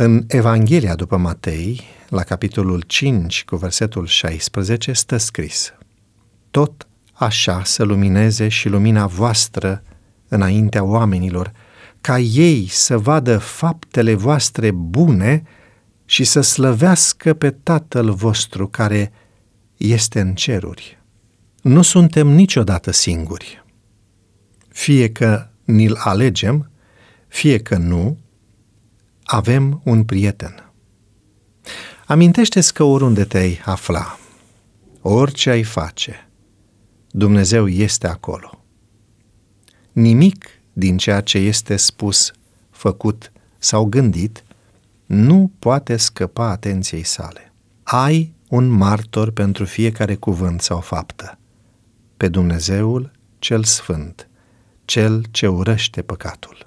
În Evanghelia după Matei, la capitolul 5 cu versetul 16, stă scris Tot așa să lumineze și lumina voastră înaintea oamenilor, ca ei să vadă faptele voastre bune și să slăvească pe Tatăl vostru care este în ceruri. Nu suntem niciodată singuri. Fie că ni-l alegem, fie că nu, avem un prieten. Amintește-ți că oriunde te-ai afla, orice ai face, Dumnezeu este acolo. Nimic din ceea ce este spus, făcut sau gândit nu poate scăpa atenției sale. Ai un martor pentru fiecare cuvânt sau faptă, pe Dumnezeul cel Sfânt, cel ce urăște păcatul.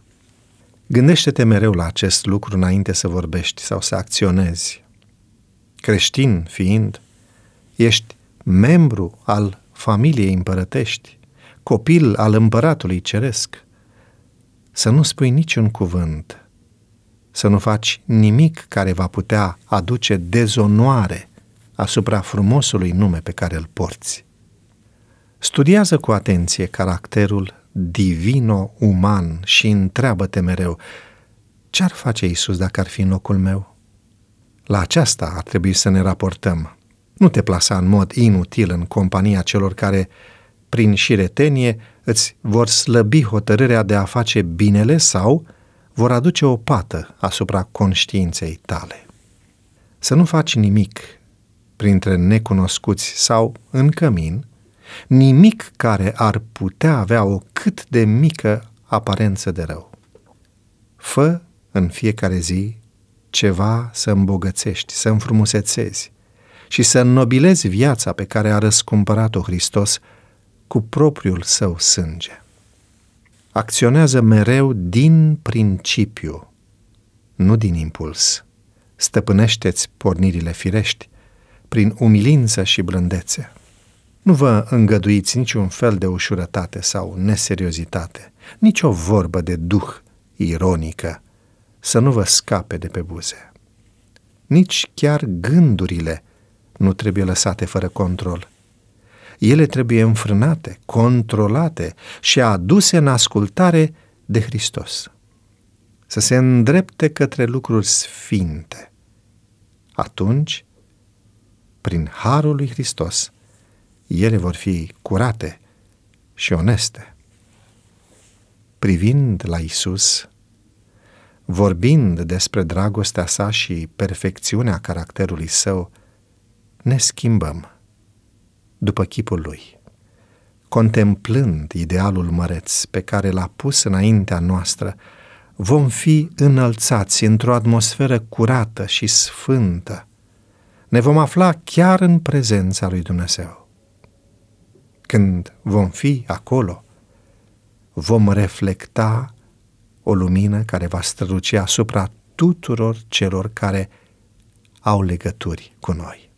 Gândește-te mereu la acest lucru înainte să vorbești sau să acționezi. Creștin fiind, ești membru al familiei împărătești, copil al împăratului ceresc. Să nu spui niciun cuvânt, să nu faci nimic care va putea aduce dezonoare asupra frumosului nume pe care îl porți. Studiază cu atenție caracterul divino-uman și întreabă-te mereu, ce-ar face Isus dacă ar fi în locul meu? La aceasta ar trebui să ne raportăm. Nu te plasa în mod inutil în compania celor care, prin șiretenie, îți vor slăbi hotărârea de a face binele sau vor aduce o pată asupra conștiinței tale. Să nu faci nimic printre necunoscuți sau în cămin – nimic care ar putea avea o cât de mică aparență de rău. Fă în fiecare zi ceva să îmbogățești, să înfrumusețezi și să înnobilezi viața pe care a răscumpărat-o Hristos cu propriul său sânge. Acționează mereu din principiu, nu din impuls. Stăpânește-ți pornirile firești prin umilință și blândețe. Nu vă îngăduiți niciun fel de ușurătate sau neseriozitate, nicio vorbă de duh ironică să nu vă scape de pe buze. Nici chiar gândurile nu trebuie lăsate fără control. Ele trebuie înfrânate, controlate și aduse în ascultare de Hristos. Să se îndrepte către lucruri sfinte. Atunci, prin harul lui Hristos, ele vor fi curate și oneste. Privind la Isus, vorbind despre dragostea sa și perfecțiunea caracterului său, ne schimbăm după chipul lui, contemplând idealul măreț pe care l-a pus înaintea noastră, vom fi înălțați într-o atmosferă curată și sfântă. Ne vom afla chiar în prezența lui Dumnezeu când vom fi acolo, vom reflecta o lumină care va străluci asupra tuturor celor care au legături cu noi.